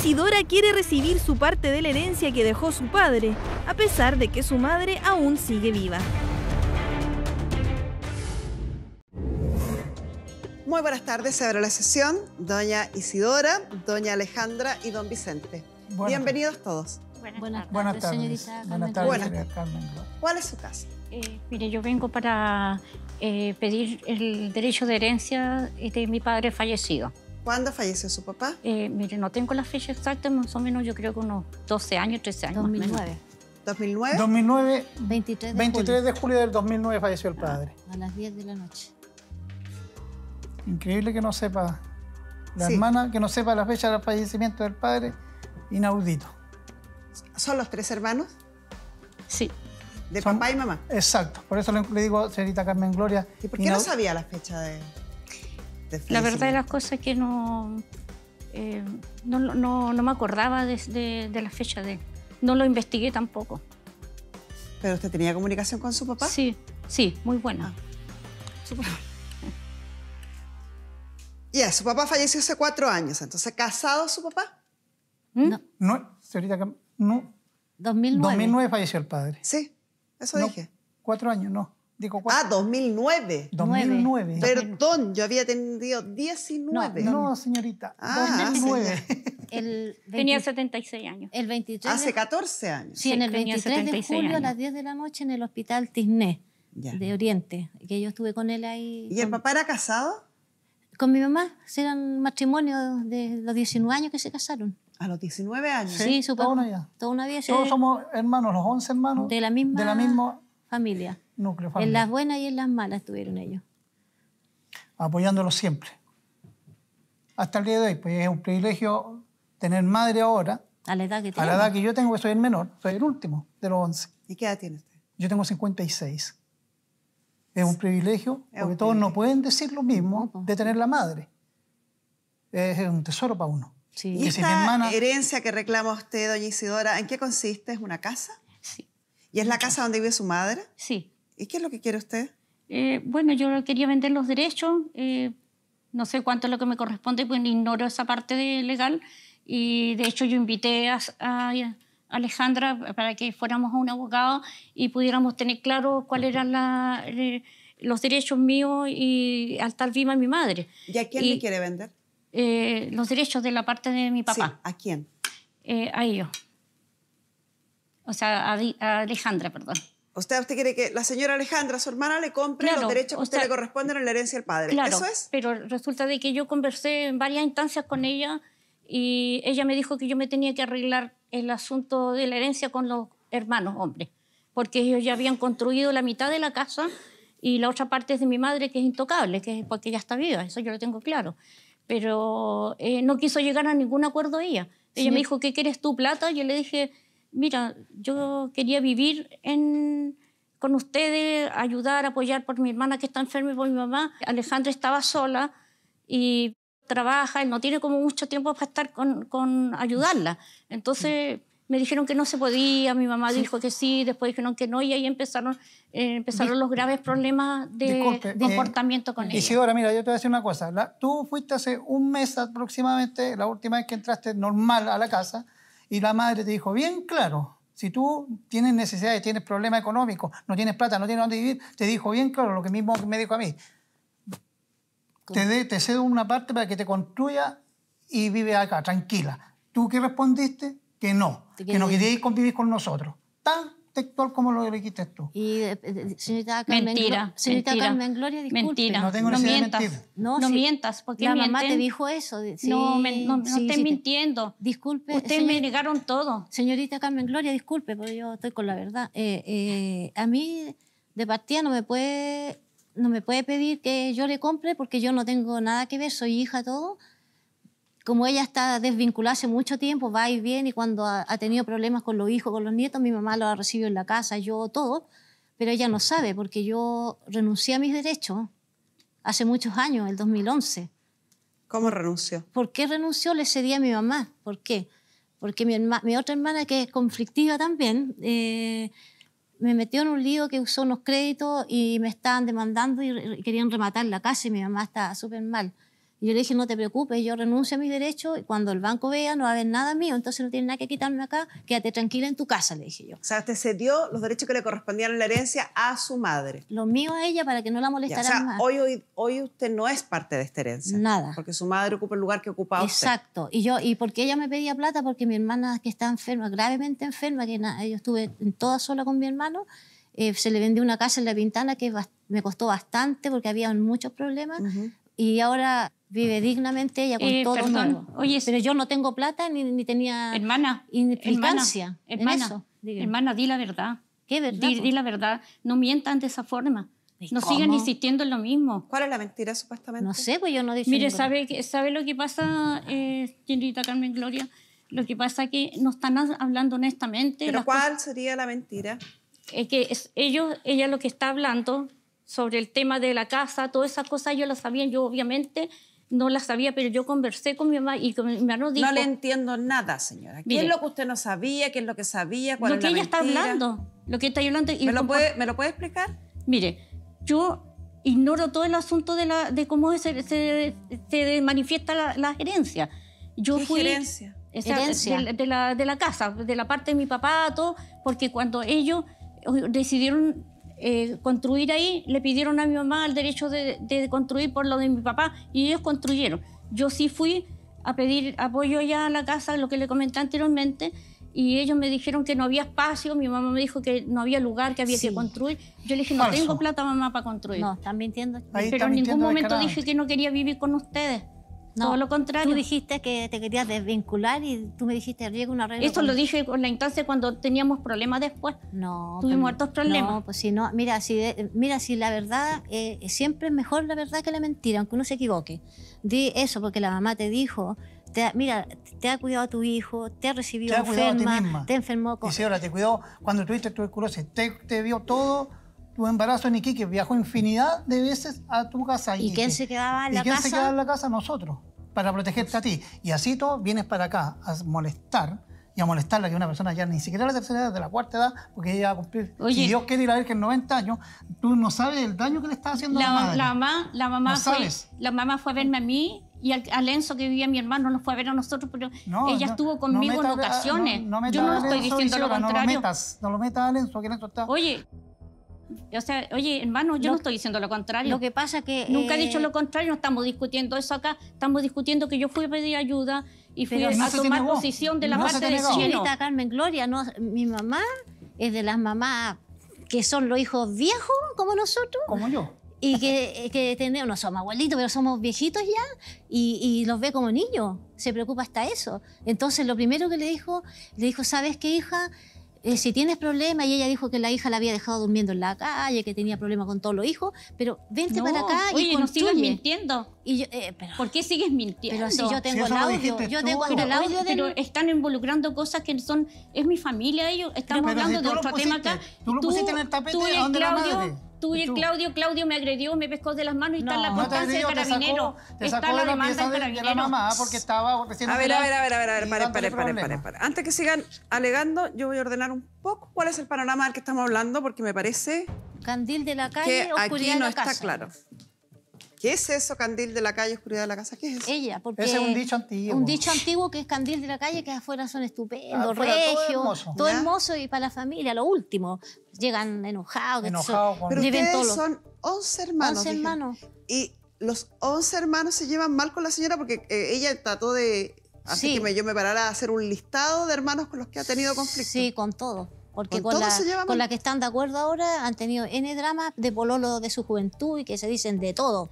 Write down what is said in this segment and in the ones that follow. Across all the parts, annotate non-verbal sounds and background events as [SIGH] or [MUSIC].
Isidora quiere recibir su parte de la herencia que dejó su padre, a pesar de que su madre aún sigue viva. Muy buenas tardes, se abre la sesión. Doña Isidora, doña Alejandra y don Vicente. Bienvenidos todos. Buenas, tardes, señorita Buenas tardes, Carmen. ¿Cuál es su caso? Eh, mire, yo vengo para eh, pedir el derecho de herencia de mi padre fallecido. ¿Cuándo falleció su papá? Eh, mire, no tengo la fecha exacta, más o menos yo creo que unos 12 años, 13 años. 2009. ¿2009? 2009. 23 de 23 julio. de julio del 2009 falleció el ah, padre. a las 10 de la noche. Increíble que no sepa la hermana, que no sepa la fecha del fallecimiento del padre, inaudito. ¿Son los tres hermanos? Sí. ¿De papá y mamá? Exacto. Por eso le digo, señorita Carmen Gloria. ¿Y por qué no sabía la fecha de...? la verdad de las cosas que eh, no, no, no, me acordaba de, de, la fecha de No lo investigué tampoco. ¿Pero usted tenía comunicación con su papá? Sí, sí, muy buena. Ah. Y su papá falleció hace cuatro años. Entonces, ¿casado su papá? ¿Mm? No. señorita, no. 2009. 2009 falleció el padre. Sí, eso dije. Cuatro años, no ah, 2009. 2009. Perdón, yo había tenido 19. No, señorita. 2009. Ah, [LAUGHS] tenía 76 años. El 23 Hace 14 años. Sí, en el 23 de julio a las 10 de la noche en el hospital Tisné de Oriente, que yo estuve con él ahí. ¿Y el papá era casado? Con mi mamá, eran matrimonios de los 19 años que se casaron. A los 19 años. Sí, supongo. Todos somos hermanos, los 11 hermanos. de la misma familia. En las buenas y en las malas estuvieron ellos. Apoyándolos siempre. Hasta el día de hoy, pues es un privilegio tener madre ahora. A la edad que tengo. A la edad que yo tengo, que soy el menor, soy el último de los 11. ¿Y qué edad tiene usted? Yo tengo 56. Es un privilegio, porque todos no pueden decir lo mismo de tener la madre. Es un tesoro para uno. Sí. ¿Y esta herencia que reclama usted, doña Isidora, en qué consiste? ¿Es una casa? Sí. ¿Y es la casa donde vive su madre? Sí. ¿Y qué es lo que quiere usted? Eh, bueno, yo quería vender los derechos, eh, no sé cuánto es lo que me corresponde, pues ignoro esa parte legal. Y de hecho yo invité a, Alejandra para que fuéramos a un abogado y pudiéramos tener claro cuáles eran eh, los derechos míos y al estar viva mi madre. ¿Y a quién le quiere vender? los derechos de la parte de mi papá. ¿A quién? a ellos. O sea, a Alejandra, perdón. Usted, usted quiere que la señora Alejandra, su hermana, le compre los derechos que usted le corresponden en la herencia del padre. Claro, ¿Eso es? Pero resulta de que yo conversé en varias instancias con ella y ella me dijo que yo me tenía que arreglar el asunto de la herencia con los hermanos, hombres, porque ellos ya habían construido la mitad de la casa y la otra parte es de mi madre que es intocable, que es porque ella está viva, eso yo lo tengo claro. Pero eh, no quiso llegar a ningún acuerdo ella. Ella me dijo, ¿qué quieres tú, plata? Yo le dije, mira, yo quería vivir con ustedes, ayudar, apoyar por mi hermana que está enferma y por mi mamá. Alejandra estaba sola y trabaja, él no tiene como mucho tiempo para estar con, ayudarla. Entonces me dijeron que no se podía, mi mamá dijo que sí, después dijeron que no, y ahí empezaron, eh, los graves problemas de eh, comportamiento con ella. Isidora, mira, yo te voy a decir una cosa. tú fuiste hace un mes aproximadamente, la última vez que entraste normal a la casa, y la madre te dijo, bien claro, si tú tienes necesidades, tienes problemas económicos, no tienes plata, no tienes dónde vivir, te dijo bien claro lo que mismo me dijo a mí. Te, cedo una parte para que te construya y vive acá, tranquila. ¿Tú qué respondiste? Que no, que no querías convivir con nosotros. Tan textual como lo dijiste tú. Eh, eh, eh, señorita Carmen, mentira, señorita Carmen Gloria, disculpe. No tengo mientas, de No, mientas, porque la mamá te dijo eso. no, no, no estés mintiendo. Disculpe. Ustedes me negaron todo. Señorita Carmen Gloria, disculpe, porque yo estoy con la verdad. a mí, de partida, no me puede no me puede pedir que yo le compre porque yo no tengo nada que ver, soy hija todo como ella está desvinculada hace mucho tiempo, va y viene, y cuando ha, tenido problemas con los hijos, con los nietos, mi mamá lo ha recibido en la casa, yo todo, pero ella no sabe, porque yo renuncié a mis derechos hace muchos años, el 2011. ¿Cómo renunció? ¿Por qué renunció? Le día a mi mamá. ¿Por qué? Porque mi, otra hermana, que es conflictiva también, eh, me metió en un lío que usó unos créditos y me estaban demandando y querían rematar la casa y mi mamá está súper mal. Y yo le dije, no te preocupes, yo renuncio a mis derechos y cuando el banco vea no va a haber nada mío, entonces no tiene nada que quitarme acá, quédate tranquila en tu casa, le dije yo. O sea, usted cedió los derechos que le correspondían en la herencia a su madre. Los míos a ella para que no la molestara o sea, Hoy, hoy, hoy, usted no es parte de esta herencia. Nada. Porque su madre ocupa el lugar que ocupaba Exacto. Y yo, y porque ella me pedía plata, porque mi hermana que está enferma, gravemente enferma, que yo estuve toda sola con mi hermano, eh, se le vendió una casa en La Pintana que me costó bastante porque había muchos problemas y ahora vive dignamente ella con eh, todo el mundo. Oye, pero yo no tengo plata ni, ni tenía hermana, implicancia hermana, hermana, hermana, di la verdad. ¿Qué verdad? Di, la verdad. No mientan de esa forma. No sigan insistiendo en lo mismo. ¿Cuál es la mentira supuestamente? No sé, pues yo no dije. Mire, ¿sabe, ¿sabe lo que pasa, eh, Carmen Gloria? Lo que pasa es que no están hablando honestamente. ¿Pero cuál sería la mentira? Es que ellos, ella lo que está hablando sobre el tema de la casa, todas esas cosas yo las sabía, yo obviamente no las sabía, pero yo conversé con mi mamá y con mi hermano dijo... No le entiendo nada, señora. ¿Qué es lo que usted no sabía? ¿Qué es lo que sabía? ¿Cuál lo que ella está hablando, lo que está hablando... ¿Me, lo puede, explicar? Mire, yo ignoro todo el asunto de, la, de cómo se, manifiesta la, gerencia. herencia. Yo ¿Qué fui, gerencia? herencia? la, de la casa, de la parte de mi papá, todo, porque cuando ellos eh, decidieron eh, construir ahí, le pidieron a mi mamá el derecho de, construir por lo de mi papá y ellos construyeron. Yo sí fui a pedir apoyo ya a la casa, lo que le comenté anteriormente, y ellos me dijeron que no había espacio, mi mamá me dijo que no había lugar, que había que construir. Yo le dije, no tengo plata mamá para construir. No, están mintiendo. Pero en ningún momento dije que no quería vivir con ustedes. No, Todo lo contrario. Tú dijiste que te querías desvincular y tú me dijiste, riego una regla. esto lo dije con la instancia cuando teníamos problemas después. No. Tuvimos muertos problemas. No, pues si no, mira, si, mira, si la verdad, eh, siempre es mejor la verdad que la mentira, aunque uno se equivoque. Di eso porque la mamá te dijo, mira, te ha cuidado a tu hijo, te ha recibido te ha enferma, te enfermó. Con... Y si ahora te cuidó cuando tuviste tuberculosis, te, te vio todo tu embarazo en Iquique, viajó infinidad de veces a tu casa. ¿Y quién se quedaba se quedaba en la casa? Nosotros para protegerte a ti. Y así tú vienes para acá a molestar y a molestarla que una persona ya ni siquiera la tercera edad, de la cuarta edad, porque ella va a cumplir, Oye, si Dios quiere ir a ver que en 90 años, tú no sabes el daño que le estás haciendo a la La mamá, la mamá, fue, la mamá fue a verme a mí y Alenzo, que vivía mi hermano, nos fue a ver a nosotros, pero ella estuvo conmigo en ocasiones. Yo no estoy diciendo lo contrario. No lo metas, no lo metas a Lenzo, que está... Oye... O sea, oye, hermano, yo no estoy diciendo lo contrario. Lo que pasa que... Nunca he dicho eh, lo contrario, no estamos discutiendo eso acá, estamos discutiendo que yo fui a pedir ayuda y fui a, tomar posición de la parte de chino. Carmen Gloria, no, mi mamá es de las mamás que son los hijos viejos como nosotros. Como yo y que, eh, tenemos, no somos abuelitos, pero somos viejitos ya, y, y, los ve como niños, se preocupa hasta eso. Entonces lo primero que le dijo, le dijo, ¿sabes qué hija? Eh, si tienes problemas, y ella dijo que la hija la había dejado durmiendo en la calle, que tenía problemas con todos los hijos, pero vente para acá y construye. No mintiendo. Y eh, ¿Por qué sigues mintiendo? Pero si yo tengo el audio, yo tengo el audio Pero están involucrando cosas que son... Es mi familia ellos, estamos hablando de otro tema acá. Tú lo pusiste en el tapete, y el Claudio, tú y Claudio, Claudio me agredió, me pescó de las manos y está en la constancia del carabinero. está la, demanda del carabinero. mamá porque estaba recién a, ver, a ver, a ver, a ver, a ver, Pare, pare, pare, pare, Antes que sigan alegando, yo voy a ordenar un poco cuál es el panorama del que estamos hablando porque me parece... Candil de la calle, que aquí no está claro. ¿Qué es eso, candil de la calle, oscuridad de la casa? ¿Qué es eso? Ella, porque... Ese es un dicho antiguo. Un dicho antiguo que es candil de la calle, que afuera son estupendos, ah, regios, todo hermoso. y para la familia, lo último. Llegan enojados. Enojados. Con... Pero ustedes son 11 hermanos. 11 hermanos. Y los 11 hermanos se llevan mal con la señora porque eh, ella trató de... Así que yo me parara a hacer un listado de hermanos con los que ha tenido conflicto. Sí, con todos. Porque con, con, la, con, la, que están de acuerdo ahora han tenido N dramas de pololo de su juventud y que se dicen de todo.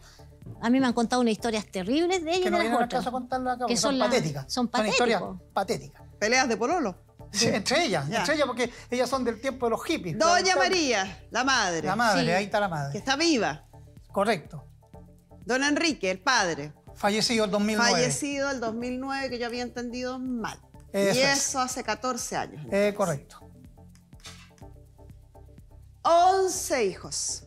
A mí me han contado unas historias terribles de ellas. y de las otras. acá, que son, patéticas. Son patéticas. historias patéticas. Peleas de pololo. Sí, entre ellas, entre ellas, porque ellas son del tiempo de los hippies. Doña María, la madre. La madre, ahí está la madre. Que está viva. Correcto. Don Enrique, el padre. Fallecido el 2009. Fallecido el 2009, que yo había entendido mal. y eso hace 14 años. Eh, correcto. 11 hijos.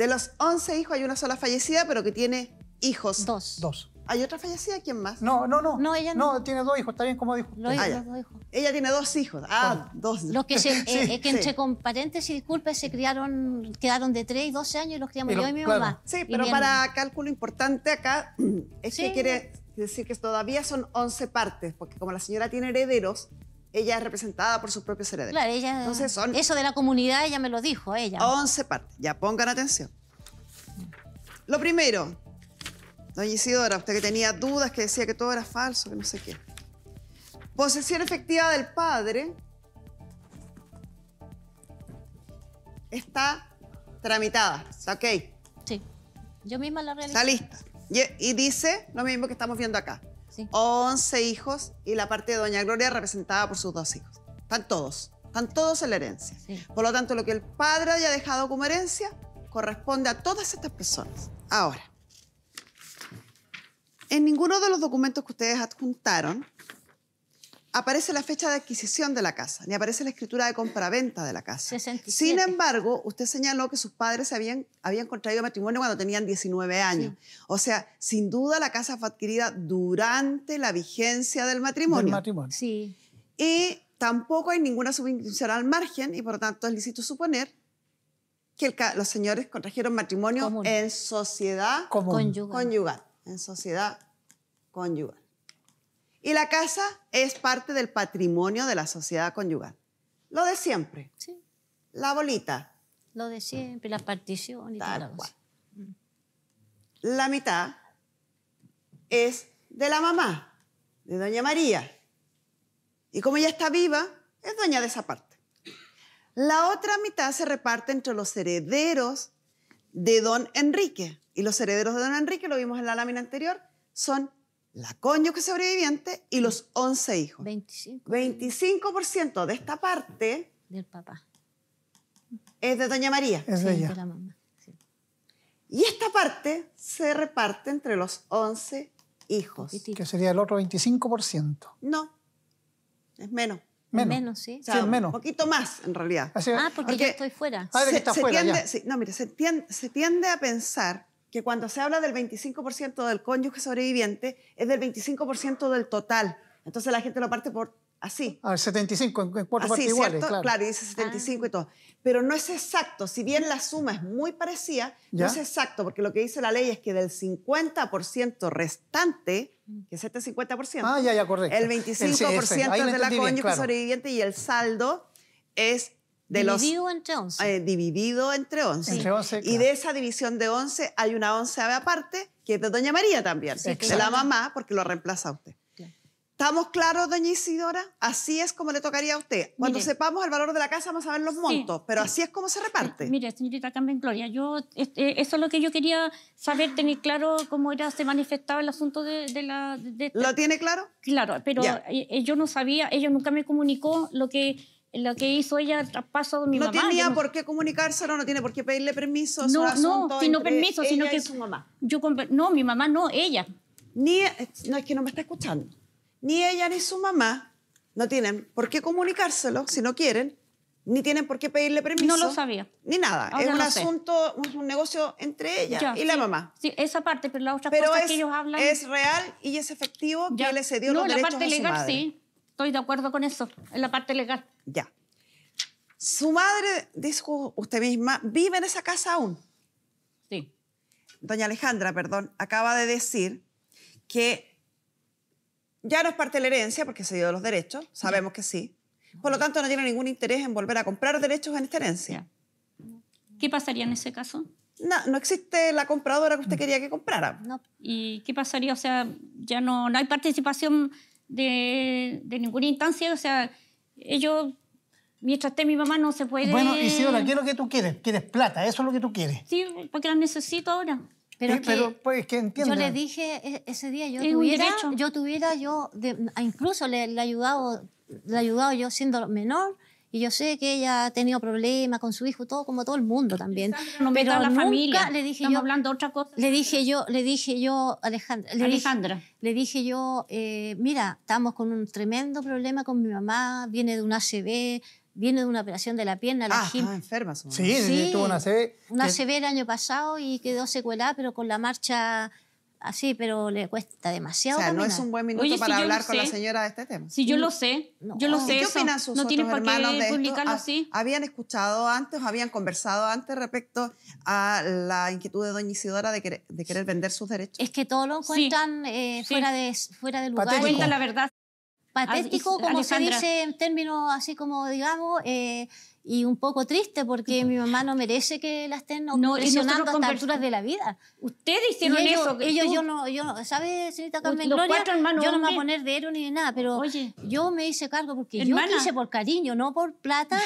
De los 11 hijos hay una sola fallecida, pero que tiene hijos. Dos. ¿Hay otra fallecida? ¿Quién más? No, no, no. No, ella no. No, tiene dos hijos, está bien como dijo. Los ah, dos hijos. Ella tiene dos hijos. Ah, dos. Lo que, [LAUGHS] se, eh, eh, que entre con paréntesis, disculpe, se criaron, quedaron de 3 y 12 años y los criamos yo y mi mamá. Sí, pero para cálculo importante acá [CLEARS THROAT] es que quiere decir que todavía son 11 partes, porque como la señora tiene herederos, ella es representada por sus propios herederos. Claro, ella. Entonces son eso de la comunidad, ella me lo dijo, ella. 11 partes. Ya pongan atención. Lo primero, doña Isidora, usted que tenía dudas, que decía que todo era falso, que no sé qué. Posesión efectiva del padre está tramitada, está ok. Sí, yo misma la realicé. Está lista. y dice lo mismo que estamos viendo acá. 11 hijos y la parte de Doña Gloria representada por sus dos hijos. Están todos, están todos en la herencia. Por lo tanto, lo que el padre haya dejado como herencia corresponde a todas estas personas. Ahora, en ninguno de los documentos que ustedes adjuntaron aparece la fecha de adquisición de la casa, ni aparece la escritura de compraventa de la casa. Sin embargo, usted señaló que sus padres habían, habían contraído matrimonio cuando tenían 19 años. O sea, sin duda la casa fue adquirida durante la vigencia del matrimonio. Del matrimonio. Sí. Y tampoco hay ninguna subvención al margen y por lo tanto es lícito suponer que los señores contrajeron matrimonio en sociedad Conyugal. En sociedad conyugal. Y la casa es parte del patrimonio de la sociedad conyugal. Lo de siempre. Sí. La bolita. Lo de siempre, la partición y tal. La mitad es de la mamá, de doña María. Y como ella está viva, es dueña de esa parte. La otra mitad se reparte entre los herederos de don Enrique. Y los herederos de don Enrique, lo vimos en la lámina anterior, son la cónyuge sobreviviente y los 11 hijos. 25%. 25% de esta parte... Del papá. Es de Doña María. Es de, ella. de la mamá. Y esta parte se reparte entre los 11 hijos. Que sería el otro 25%. No, es menos. Menos. sí. O menos. Un poquito más, en realidad. ah, porque, yo estoy fuera. Ah, se, fuera tiende, no, mira, se tiende a pensar que cuando se habla del 25% del cónyuge sobreviviente, es del 25% del total. Entonces la gente lo parte por así. Ah, 75, en cuatro así, partes iguales, claro. y dice 75 y ah. todo. Pero no es exacto, si bien la suma es muy parecida, no es exacto, porque lo que dice la ley es que del 50% restante, mm. que es este 50%, ah, el 25% es de la cónyuge sobreviviente y el saldo es dividido entre 11. Eh, dividido entre 11. Y de esa división de 11 hay una 11 aparte, que es de Doña María también, de la mamá, porque lo reemplaza a usted. ¿Estamos claros, doña Isidora? Así es como le tocaría a usted. Cuando sepamos el valor de la casa vamos a ver los montos, pero así es como se reparte. Mire, señorita Carmen Gloria, yo, eh, eso es lo que yo quería saber, tener claro cómo era, se manifestaba el asunto de, la... ¿Lo este tiene claro? Claro, pero eh, yo no sabía, ella nunca me comunicó lo que lo que hizo ella traspaso de mi mamá. No tenía por qué comunicárselo, no tiene por qué pedirle permiso. No, no, no permiso, sino que es su mamá. Yo no, mi mamá no, ella. Ni no es que no me está escuchando. Ni ella ni su mamá no tienen por qué comunicárselo si no quieren, ni tienen por qué pedirle permiso. No lo sabía. Ni nada. Ah, es un asunto, un negocio entre ella y la mamá. Sí, esa parte, pero la otra pero cosa es, que ellos hablan. Es real y es efectivo que le cedió los derechos a su No, la parte legal sí. Estoy de acuerdo con eso, en la parte legal. Ya. Su madre, dijo usted misma, vive en esa casa aún. Sí. Doña Alejandra, perdón, acaba de decir que ya no es parte de la herencia porque se dio los derechos, sabemos que sí. Por lo tanto, no tiene ningún interés en volver a comprar derechos en esta herencia. ¿Qué pasaría en ese caso? No, no existe la compradora que usted quería que comprara. No. ¿Y qué pasaría? O sea, ya no, no hay participación de, ninguna instancia, o sea, ellos mientras esté mi mamá no se puede. Bueno, Isidora, ¿qué es lo que tú quieres? ¿Quieres plata? ¿Eso es lo que tú quieres? Sí, porque la necesito ahora. Pero, pues, que entiendo. Yo le dije e, ese día, yo tuviera, yo tuviera, yo incluso le, he ayudado, le ayudado yo siendo menor y yo sé que ella ha tenido problemas con su hijo, todo como todo el mundo también. No pero la familia. le dije Estamos yo, hablando otra cosa. Le dije yo, le dije yo, Alejandra. Le le dije yo, eh, mira, estamos con un tremendo problema con mi mamá, viene de una ACV, viene de una operación de la pierna. La ah, ah enferma. Sí, sí, tuvo una ACV. Una ACV el año pasado y quedó secuelada, pero con la marcha así, pero le cuesta demasiado. O sea, no es un buen minuto para hablar con la señora de este tema. Si mm. yo lo sé, yo lo sé. ¿Qué opinan no otros hermanos de publicarlo ah, Así. ¿Habían escuchado antes, habían conversado antes respecto a la inquietud de doña Isidora de querer, vender sus derechos? Es que todos lo cuentan eh, fuera, de, fuera de lugar. Cuenta la verdad patético, como se dice en términos así como, digamos, eh, y un poco triste porque mi mamá no merece que la estén no, presionando estas alturas de la vida. Ustedes hicieron eso. ellos, yo no, yo ¿sabes, señorita Carmen Gloria? yo no me voy a poner de héroe ni de nada, pero yo me hice cargo porque yo quise por cariño, no por plata,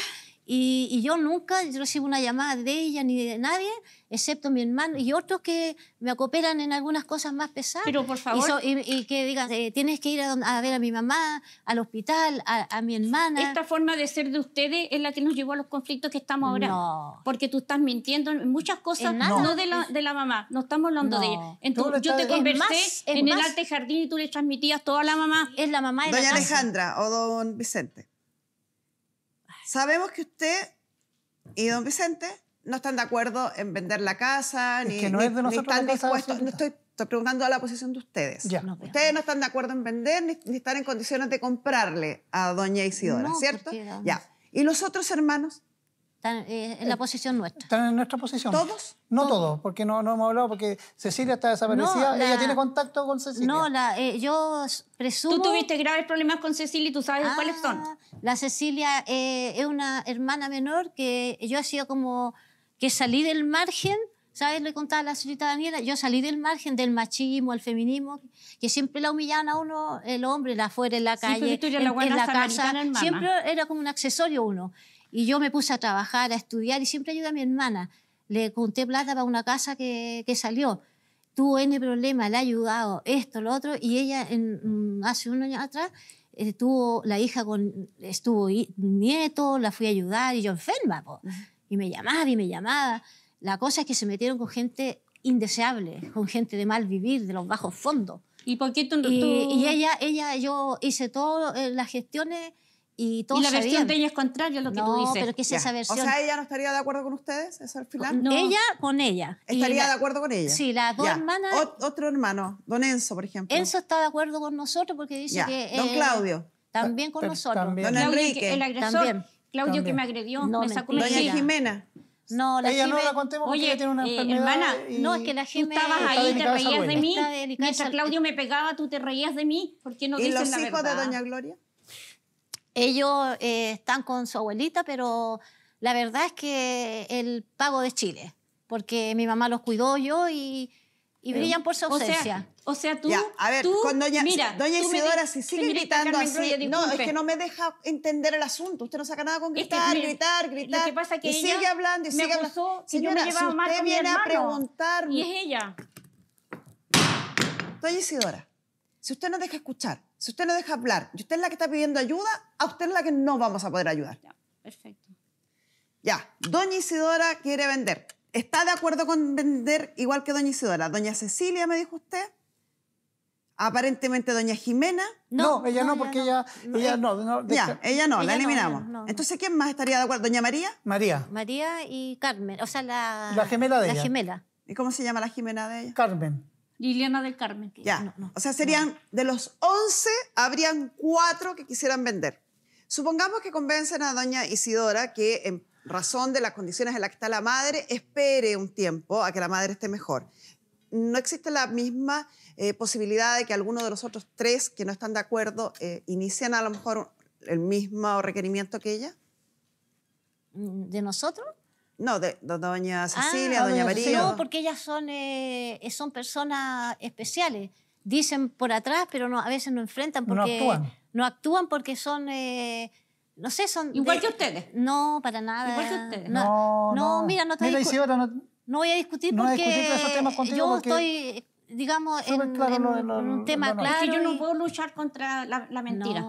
y, y, yo nunca recibo una llamada de ella ni de nadie, excepto mi hermano y otros que me cooperan en algunas cosas más pesadas. Pero por favor. Y, que digan, eh, tienes que ir a, ver a mi mamá, al hospital, a, mi hermana. Esta forma de ser de ustedes es la que nos llevó a los conflictos que estamos ahora. No. Porque tú estás mintiendo en muchas cosas, no, de, la, de, la, mamá, no estamos hablando de ella. Entonces, yo te conversé en el arte jardín y tú le transmitías todo a la mamá. Es la mamá de Doña Alejandra o don Vicente. Sabemos que usted y don Vicente no están de acuerdo en vender la casa, ni, que no es de están dispuestos. No estoy, preguntando a la posición de ustedes. ustedes no están de acuerdo en vender, ni, están en condiciones de comprarle a doña Isidora, ¿cierto? Ya. ¿Y los otros hermanos? están eh, en eh, la posición nuestra. Están en nuestra posición. ¿Todos? No todos, porque no, no hemos hablado, porque Cecilia está desaparecida. ¿Ella tiene contacto con Cecilia? No, la, eh, yo presumo... Tú tuviste graves problemas con Cecilia y tú sabes ah, cuáles son. La Cecilia es una hermana menor que yo hacía como que salí del margen ¿Sabes? Le contaba a la señorita Daniela, yo salí del margen del machismo, el feminismo, que siempre la humillaban a uno, el hombre, la afuera, en la calle, en la casa. Siempre era como un accesorio uno. Y yo me puse a trabajar, a estudiar y siempre ayudé a mi hermana. Le conté plata para una casa que, que salió. Tuvo N problema le ha ayudado, esto, lo otro. Y ella, en, mm, hace un año atrás, estuvo eh, la hija con, estuvo nieto, la fui a ayudar y yo enferma. Y me llamaba y me llamaba. La cosa es que se metieron con gente indeseable, con gente de mal vivir, de los bajos fondos. ¿Y por qué tú, Y, y, ella, ella, yo hice todas las gestiones y, la versión de ella es contraria a lo que tú dices. pero ¿qué es esa versión? O sea, ella no estaría de acuerdo con ustedes, es al final. No. Ella con ella. Estaría de acuerdo con ella. Sí, las dos hermanas. otro hermano, don Enzo, por ejemplo. Enzo está de acuerdo con nosotros porque dice que. Don Claudio. También con nosotros. También. Don Enrique. el agresor. También. Claudio que me agredió, no, me sacó mentira. Doña Jimena. No, la ella Jimena. no la contemos porque oye, tiene una eh, hermana, no, es que la Jimena. estaba ahí, te reías de mí. Mientras Claudio me pegaba, tú te reías de mí. ¿Por qué no dices la verdad? ¿Y los hijos de Doña Gloria? Ellos eh, están con su abuelita, pero la verdad es que el pago de Chile, porque mi mamá los cuidó yo y, y brillan por su ausencia. O sea, o sea tú, a ver, doña, mira, doña Isidora, si sigue gritando así, no, es que no me deja entender el asunto. Usted no saca nada con gritar, gritar, gritar. Lo que pasa que ella sigue hablando me sigue hablando. Señora, yo me usted viene a preguntarme. Y es ella. Doña Isidora. Si usted no deja escuchar, si usted no deja hablar, y usted es la que está pidiendo ayuda, a usted es la que no vamos a poder ayudar. Ya, perfecto. Ya, doña Isidora quiere vender. ¿Está de acuerdo con vender igual que doña Isidora? Doña Cecilia, me dijo usted. Aparentemente doña Jimena. No, ella no, porque ella, no. ella eh, ya, ella no, la eliminamos. Entonces, ¿quién más estaría de acuerdo? ¿Doña María? María. María y Carmen, o sea, la... La gemela de ella. La gemela. ¿Y cómo se llama la Jimena de ella? Carmen. Liliana del Carmen. ya. No, o sea, serían de los 11, habrían cuatro que quisieran vender. Supongamos que convencen a doña Isidora que en razón de las condiciones en las que está la madre, espere un tiempo a que la madre esté mejor. No existe la misma eh, posibilidad de que alguno de los otros tres que no están de acuerdo eh, inician a lo mejor el mismo requerimiento que ella. ¿De nosotros? No, de, doña Cecilia, ah, doña, María. No, porque ellas son, eh, son personas especiales. Dicen por atrás, pero no, a veces no enfrentan porque... No actúan. No actúan porque son... Eh, no sé, son... Igual que ustedes. No, para nada. Igual que ustedes. No, no, mira, no te... no... voy a discutir porque... No voy a discutir esos temas contigo Yo estoy digamos, en, un tema claro. que yo no puedo luchar contra la, mentira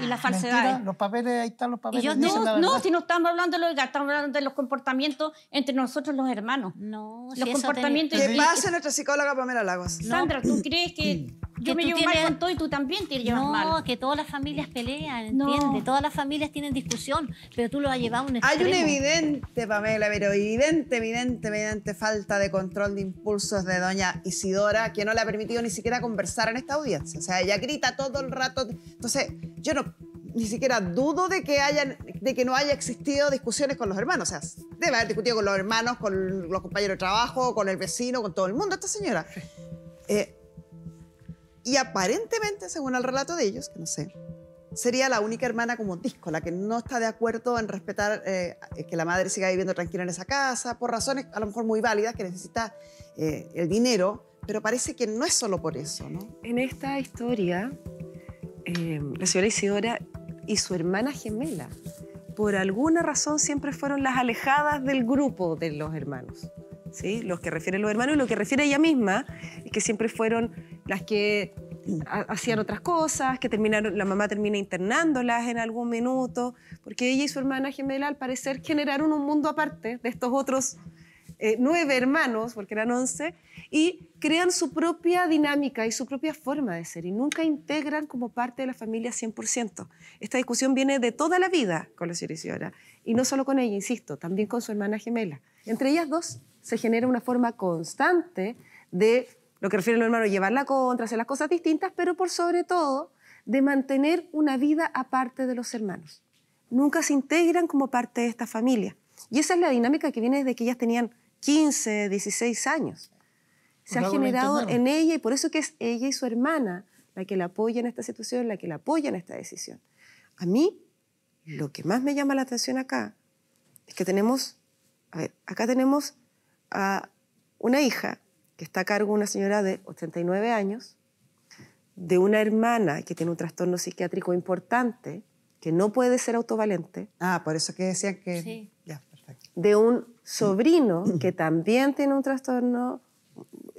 y la ah. falsedad. los papeles, ahí están los papeles. no, no, si no estamos hablando de los estamos hablando de los comportamientos entre nosotros los hermanos. No, los comportamientos. ¿Qué pasa nuestra psicóloga Pamela Lagos? Sandra, ¿tú crees que yo me llevo todo y tú también te llevas no, que todas las familias pelean, ¿entiendes? Todas las familias tienen discusión, pero tú lo has llevado a un extremo. Hay un evidente, Pamela, pero evidente, evidente, evidente falta de control de impulsos de doña Isidora, que no le ha permitido ni siquiera conversar en esta audiencia. O sea, ella grita todo el rato. Entonces, yo no ni siquiera dudo de que hayan de que no haya existido discusiones con los hermanos. O sea, debe haber discutido con los hermanos, con los compañeros de trabajo, con el vecino, con todo el mundo. Esta señora. Eh, y aparentemente, según el relato de ellos, que no sé, sería la única hermana como disco, la que no está de acuerdo en respetar eh, que la madre siga viviendo tranquila en esa casa, por razones a lo mejor muy válidas, que necesita eh, el dinero, pero parece que no es solo por eso, ¿no? En esta historia, eh, la señora Isidora y su hermana gemela, por alguna razón siempre fueron las alejadas del grupo de los hermanos los que refieren los hermanos y lo que refiere ella misma, que siempre fueron las que hacían otras cosas, que terminaron, la mamá termina internándolas en algún minuto, porque ella y su hermana gemela al parecer generaron un mundo aparte de estos otros eh, nueve hermanos, porque eran once, y crean su propia dinámica y su propia forma de ser, y nunca integran como parte de la familia 100%. Esta discusión viene de toda la vida con la señora y no solo con ella, insisto, también con su hermana gemela. Entre ellas dos se genera una forma constante de lo que refiere el hermano, llevar la contra, hacer las cosas distintas, pero por sobre todo de mantener una vida aparte de los hermanos. Nunca se integran como parte de esta familia. Y esa es la dinámica que viene desde que ellas tenían 15, 16 años. Se ha generado en ella y por eso que es ella y su hermana la que la apoya en esta situación, la que la apoya en esta decisión. A mí, lo que más me llama la atención acá es que tenemos, a ver, acá tenemos a una hija que está a cargo de una señora de 89 años, de una hermana que tiene un trastorno psiquiátrico importante, que no puede ser autovalente. Ah, por eso que decían que... Ya, perfecto. De un sobrino que también tiene un trastorno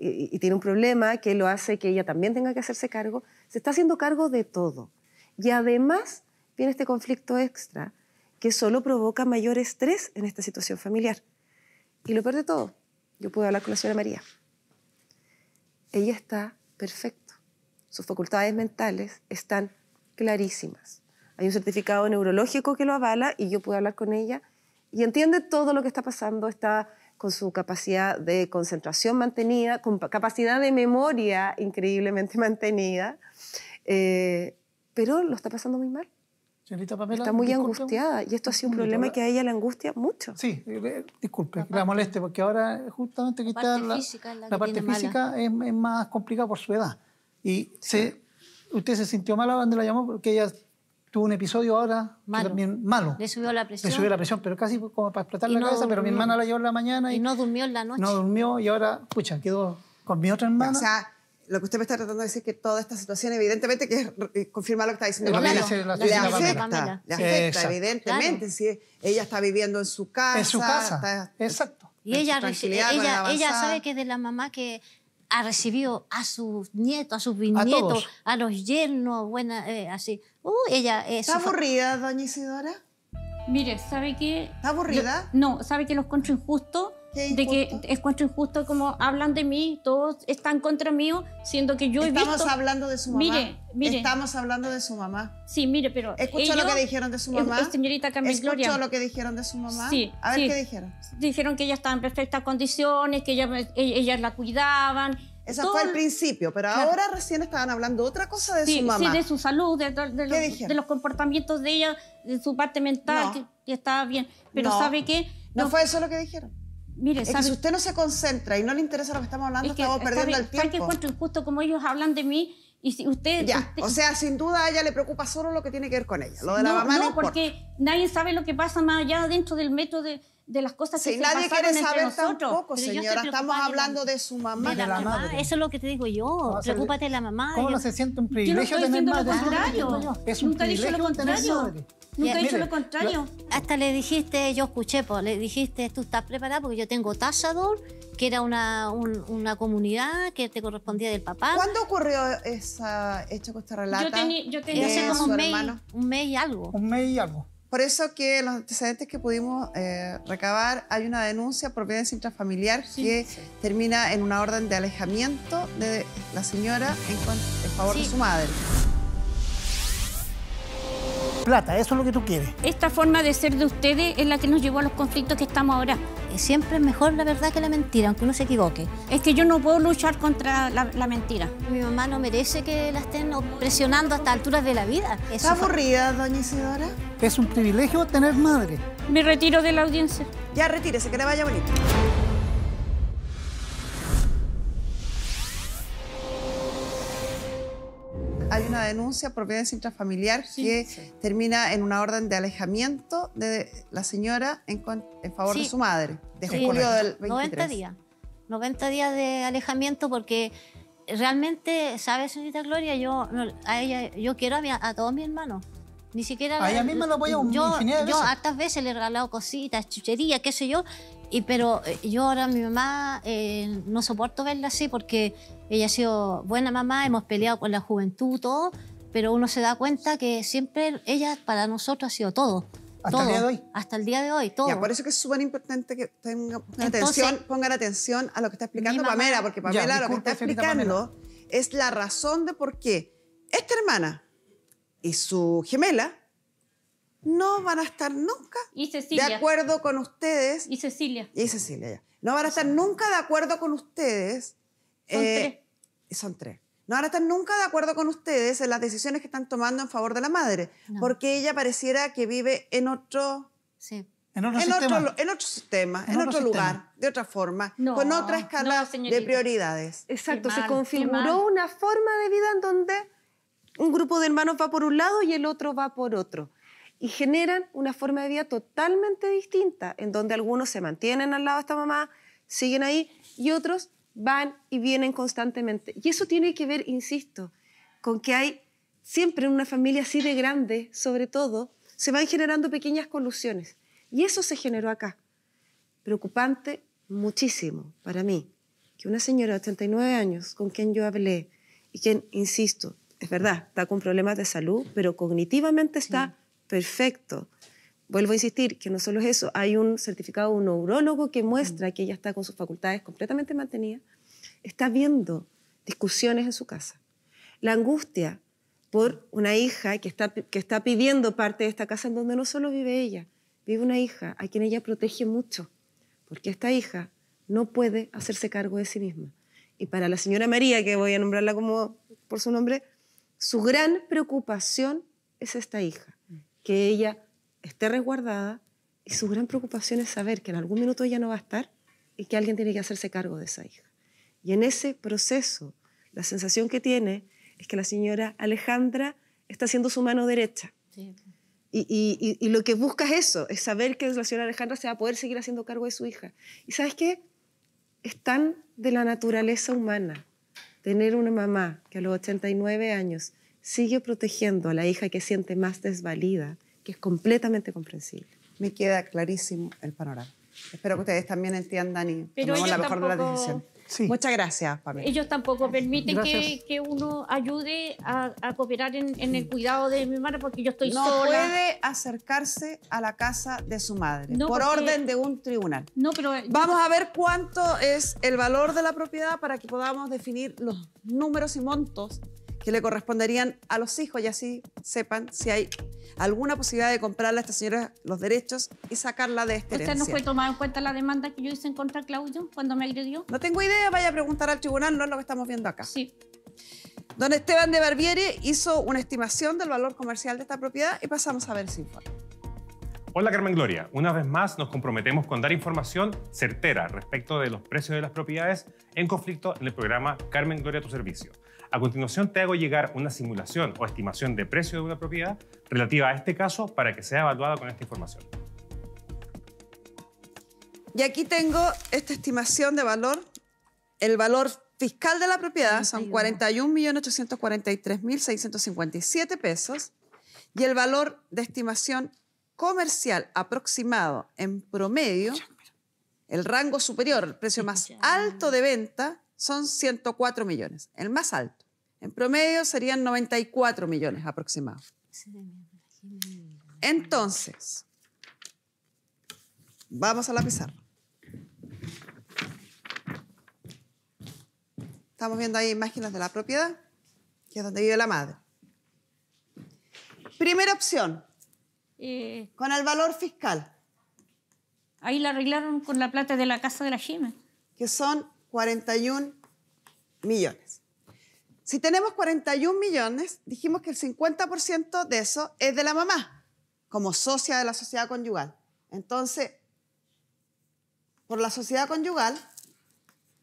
y, tiene un problema que lo hace que ella también tenga que hacerse cargo. Se está haciendo cargo de todo. Y además viene este conflicto extra que solo provoca mayor estrés en esta situación familiar. Y lo pierde todo, yo pude hablar con la señora María. Ella está perfecta. Sus facultades mentales están clarísimas. Hay un certificado neurológico que lo avala y yo pude hablar con ella y entiende todo lo que está pasando. Está con su capacidad de concentración mantenida, con capacidad de memoria increíblemente [LAUGHS] mantenida, eh, pero lo está pasando muy mal. Está muy angustiada y esto ha sido un problema que a ella la angustia mucho. Sí, disculpe, la, moleste, porque ahora justamente la la, parte física es, más complicada por su edad. Y se, usted se sintió mala cuando la llamó porque ella tuvo un episodio ahora malo. malo. Le subió la presión. Le subió la presión, pero casi como para explotar la cabeza, pero mi hermana la llevó en la mañana. Y, no durmió en la noche. No durmió y ahora, pucha, quedó con mi otra hermana lo que usted me está tratando de decir es que toda esta situación, evidentemente, que es eh, lo que está diciendo claro, le, afecta, evidentemente. Si ella está viviendo en su casa. En su casa, exacto. Y ella, ella, sabe que es de la mamá que ha recibido a sus nietos, a sus bisnietos, a, los yernos, buena, eh, así. ella, ¿Está aburrida, doña Isidora? Mire, ¿sabe que... ¿Está aburrida? no, sabe que los encuentro injusto de que es encuentro injusto como hablan de mí, todos están contra mí, siendo que yo he Estamos hablando de su mamá. Mire, Estamos hablando de su mamá. Sí, mire, pero... ¿Escuchó lo que dijeron de su mamá? señorita ¿Escuchó lo que dijeron de su mamá? Sí. A ver, ¿qué dijeron? Dijeron que ella estaba en perfectas condiciones, que e-, ellas la cuidaban, Eso fue al principio, pero ahora recién estaban hablando otra cosa de su mamá. Sí, de su salud, de, los, comportamientos de ella, de su parte mental, que, estaba bien. Pero ¿sabe qué? no, fue eso lo que dijeron. Mire, si usted no se concentra y no le interesa lo que estamos hablando, estamos perdiendo el tiempo. que encuentro injusto como ellos hablan de mí y si usted, ya, o sea, sin duda a ella le preocupa solo lo que tiene que ver con ella. Lo de la mamá no, no porque nadie sabe lo que pasa más allá dentro del método de, de las cosas que se nadie quiere saber nosotros. Tampoco, señora, estamos hablando de, su mamá. De la, Eso es lo que te digo yo. Preocúpate de la mamá. ¿Cómo no se siente un privilegio yo no tener madre? Contrario. Nunca lo contrario. Nunca he dicho lo contrario. Hasta le dijiste, yo escuché, pues, le dijiste, tú estás preparada porque yo tengo tasador, que era una, una comunidad que te correspondía del papá. ¿Cuándo ocurrió esa hecho que relata? Yo tenía, eh, yo tenía como un mes y algo. Un mes y algo. Por eso que los antecedentes que pudimos eh, recabar, hay una denuncia por violencia intrafamiliar que termina en una orden de alejamiento de la señora en, favor de su madre plata, eso es lo que tú quieres. Esta forma de ser de ustedes es la que nos llevó a los conflictos que estamos ahora. Eh, siempre es mejor la verdad que la mentira, aunque uno se equivoque. Es que yo no puedo luchar contra la, mentira. Mi mamá no merece que la estén presionando hasta alturas de la vida. ¿Está aburrida, doña Isidora? Es un privilegio tener madre. Me retiro de la audiencia. Ya retírese, que le vaya bonito. hay una denuncia por violencia intrafamiliar que termina en una orden de alejamiento de la señora en, favor de su madre, de julio del 90 días. 90 días de alejamiento porque realmente, ¿sabes, señorita Gloria? Yo, a ella, yo quiero a, mi, todos mis hermanos. Ni siquiera... A ella misma lo un yo, Yo hartas veces le he regalado cositas, chucherías, qué sé yo. Y, pero eh, yo ahora mi mamá eh, no soporto verla así porque ella ha sido buena mamá, hemos peleado con la juventud, todo, pero uno se da cuenta que siempre ella para nosotros ha sido todo. Hasta el día de hoy. Hasta el día de hoy, todo. Y por eso que es súper importante que tengan atención, pongan atención a lo que está explicando Pamela, porque Pamela lo que está explicando es la razón de por qué esta hermana y su gemela no van a estar nunca de acuerdo con ustedes. Y Cecilia. Y Cecilia, ya. No van a estar nunca de acuerdo con ustedes son eh, tres. Son tres. No ahora están nunca de acuerdo con ustedes en las decisiones que están tomando en favor de la madre, porque ella pareciera que vive en otro... En otro, sistema, en otro, lugar, de otra forma, con otra escala de prioridades. Exacto, se configuró una forma de vida en donde un grupo de hermanos va por un lado y el otro va por otro. Y generan una forma de vida totalmente distinta, en donde algunos se mantienen al lado de esta mamá, siguen ahí, y otros van y vienen constantemente. Y eso tiene que ver, insisto, con que hay siempre en una familia así de grande, sobre todo, se van generando pequeñas colusiones. Y eso se generó acá. Preocupante muchísimo para mí que una señora de 89 años con quien yo hablé y quien, insisto, es verdad, está con problemas de salud, pero cognitivamente está perfecto vuelvo a insistir que no solo es eso, hay un certificado de un neurólogo que muestra que ella está con sus facultades completamente mantenidas, está viendo discusiones en su casa. La angustia por una hija que está, que está pidiendo parte de esta casa en donde no solo vive ella, vive una hija a quien ella protege mucho, porque esta hija no puede hacerse cargo de sí misma. Y para la señora María, que voy a nombrarla como por su nombre, su gran preocupación es esta hija, mm. que ella esté resguardada y su gran preocupación es saber que en algún minuto ella no va a estar y que alguien tiene que hacerse cargo de esa hija. Y en ese proceso, la sensación que tiene es que la señora Alejandra está haciendo su mano derecha. Y, y, lo que busca es eso, es saber que la señora Alejandra se va a poder seguir haciendo cargo de su hija. ¿Y sabes qué? Están de la naturaleza humana tener una mamá que a los 89 años sigue protegiendo a la hija que siente más desvalida que es completamente comprensible. Me queda clarísimo el panorama. Espero que ustedes también entiendan y tomemos la mejor de la decisión. Muchas gracias, Pamela. Ellos tampoco permiten que, que, uno ayude a, a cooperar en, en, el cuidado de mi madre porque yo estoy sola. No puede acercarse a la casa de su madre por orden de un tribunal. No, pero... Vamos a ver cuánto es el valor de la propiedad para que podamos definir los números y montos que le corresponderían a los hijos y así sepan si hay alguna posibilidad de comprarle a esta señora los derechos y sacarla de este ¿Usted no fue tomada en cuenta la demanda que yo hice en contra de Claudio cuando me agredió? No tengo idea, vaya a preguntar al tribunal, no es lo que estamos viendo acá. Sí. Don Esteban de Barbieri hizo una estimación del valor comercial de esta propiedad y pasamos a ver si informe. Hola Carmen Gloria, una vez más nos comprometemos con dar información certera respecto de los precios de las propiedades en conflicto en el programa Carmen Gloria a tu servicio. A continuación te hago llegar una simulación o estimación de precio de una propiedad relativa a este caso para que sea evaluada con esta información. Y aquí tengo esta estimación de valor. El valor fiscal de la propiedad son 41.843.657 pesos y el valor de estimación comercial aproximado en promedio, el rango superior, el precio más alto de venta, son 104 millones, el más alto. En promedio serían 94 millones aproximados. Entonces, vamos a la pizarra. Estamos viendo ahí imágenes de la propiedad, que es donde vive la madre. Primera opción, eh, con el valor fiscal. Ahí la arreglaron con la plata de la casa de la Jiménez Que son 41 millones. Si tenemos 41 millones, dijimos que el 50% de eso es de la mamá, como socia de la sociedad conyugal. Entonces, por la sociedad conyugal,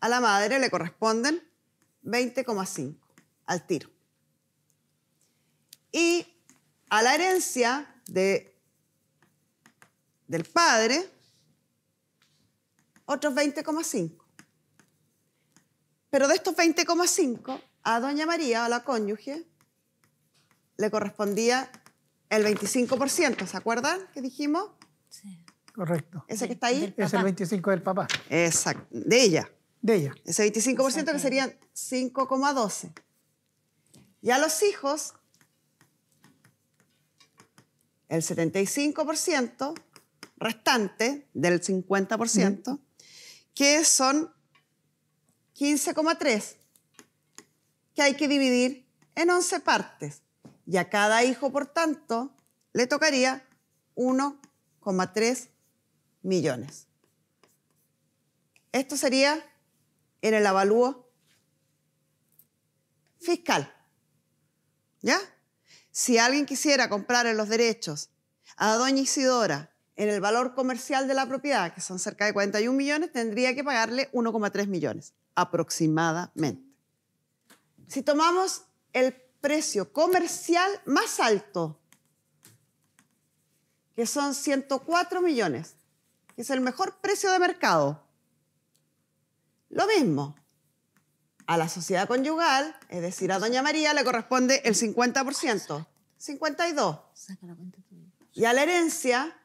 a la madre le corresponden 20,5 al tiro. Y a la herencia de, del padre, otros 20,5. Pero de estos 20,5, a doña María, a la cónyuge, le correspondía el 25%, ¿se acuerdan que dijimos? Sí. Correcto. ¿Ese que está ahí? Es el 25 del papá. Exacto, de ella. De ella. Ese 25% que serían 5,12. Y a los hijos, el 75% restante del 50%, que son 15,3 que hay que dividir en 11 partes y a cada hijo, por tanto, le tocaría 1,3 millones. Esto sería en el avalúo fiscal. ¿Ya? Si alguien quisiera comprar los derechos a doña Isidora en el valor comercial de la propiedad, que son cerca de 41 millones, tendría que pagarle 1,3 millones aproximadamente. Si tomamos el precio comercial más alto, que son 104 millones, que es el mejor precio de mercado, lo mismo. A la sociedad conyugal, es decir, a doña María, le corresponde el 50%. 52. Y a la herencia,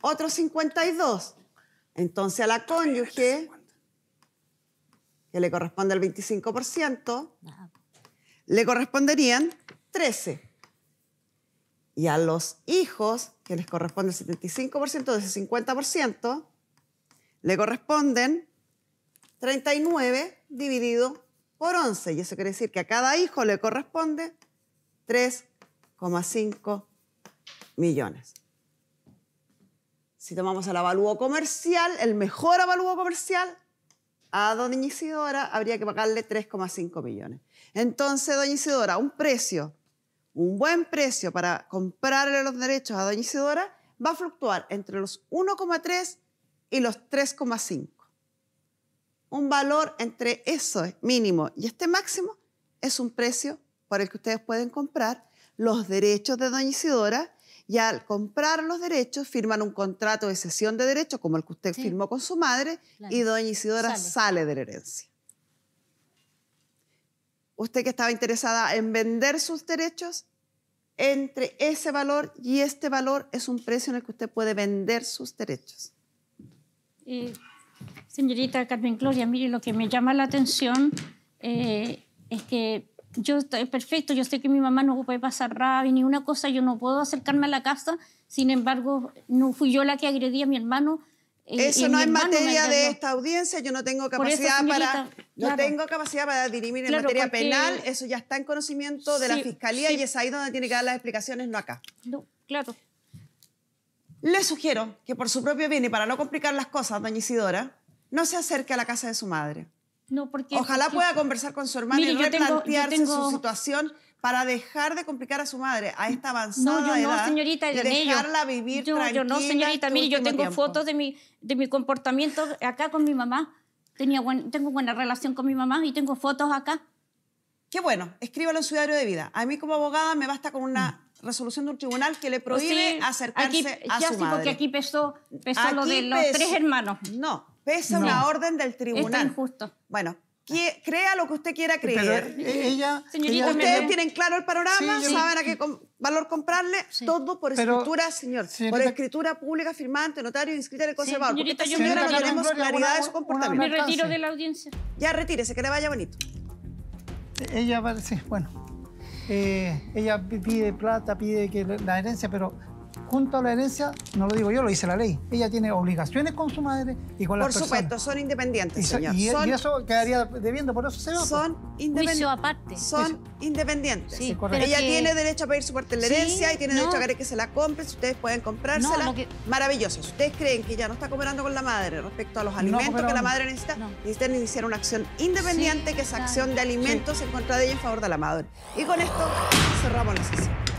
otro 52. Entonces a la cónyuge que le corresponde al 25%, le corresponderían 13. Y a los hijos, que les corresponde el 75% de ese 50%, le corresponden 39 dividido por 11. Y eso quiere decir que a cada hijo le corresponde 3,5 millones. Si tomamos el avalúo comercial, el mejor avalúo comercial, a doña Isidora habría que pagarle 3,5 millones. Entonces, doña Isidora, un precio, un buen precio para comprarle los derechos a doña Isidora va a fluctuar entre los 1,3 y los 3,5. Un valor entre eso mínimo y este máximo es un precio por el que ustedes pueden comprar los derechos de doña Isidora y al comprar los derechos firman un contrato de cesión de derechos como el que usted firmó con su madre y doña Isidora sale. de la herencia. Usted que estaba interesada en vender sus derechos, entre ese valor y este valor es un precio en el que usted puede vender sus derechos. señorita Carmen Gloria, mire, lo que me llama la atención eh, es que yo estoy perfecto, yo sé que mi mamá no puede pasar rabia ni una cosa, yo no puedo acercarme a la casa, sin embargo, no fui yo la que agredí a mi hermano. Eh, eso eh, no es materia de esta audiencia, yo no tengo capacidad para no tengo capacidad para dirimir en materia penal, eso ya está en conocimiento de la fiscalía y es ahí donde tiene que dar las explicaciones, no acá. No, claro. Le sugiero que por su propio bien y para no complicar las cosas, doña Isidora, no se acerque a la casa de su madre. No, porque Ojalá pueda conversar con su hermana y replantearse tengo, su situación para dejar de complicar a su madre a esta avanzada no, yo edad no, señorita, y dejarla vivir tranquila. Yo no, señorita, mire, yo tengo fotos de mi, de mi comportamiento acá con mi mamá. Tenía tengo buena relación con mi mamá y tengo fotos acá. Qué bueno, escríbalo en su diario de vida. A mí como abogada me basta con una mm resolución de un tribunal que le prohíbe acercarse a ya su porque aquí pesó, lo de los tres hermanos. No, pesa una orden del tribunal. Es injusto. Bueno, crea lo que usted quiera creer. Eh, ella, Señorita, ustedes tienen claro el panorama, saben a qué valor comprarle, todo por escritura, señor, por escritura pública firmante, notario, inscrita en el conservador. porque esta señora no tenemos claridad de su comportamiento. Me retiro de la audiencia. Ya retírese, que le vaya bonito. Ella va... parece, bueno. Eh, ella pide plata, pide que la herencia, pero junto a la herencia, no lo digo yo, lo dice la ley. Ella tiene obligaciones con su madre y con la Por supuesto, son independientes, señor. Y, eso quedaría debiendo, por eso se va. Son independientes. aparte. Son independientes. Sí, Ella tiene derecho a pedir su parte de la herencia y tiene derecho a que se la compre. Si ustedes pueden comprársela, maravilloso. Si ustedes creen que ya no está cooperando con la madre respecto a los alimentos que la madre necesita, necesitan iniciar una acción independiente, que es acción de alimentos en contra de ella en favor de la madre. Y con esto cerramos la sesión.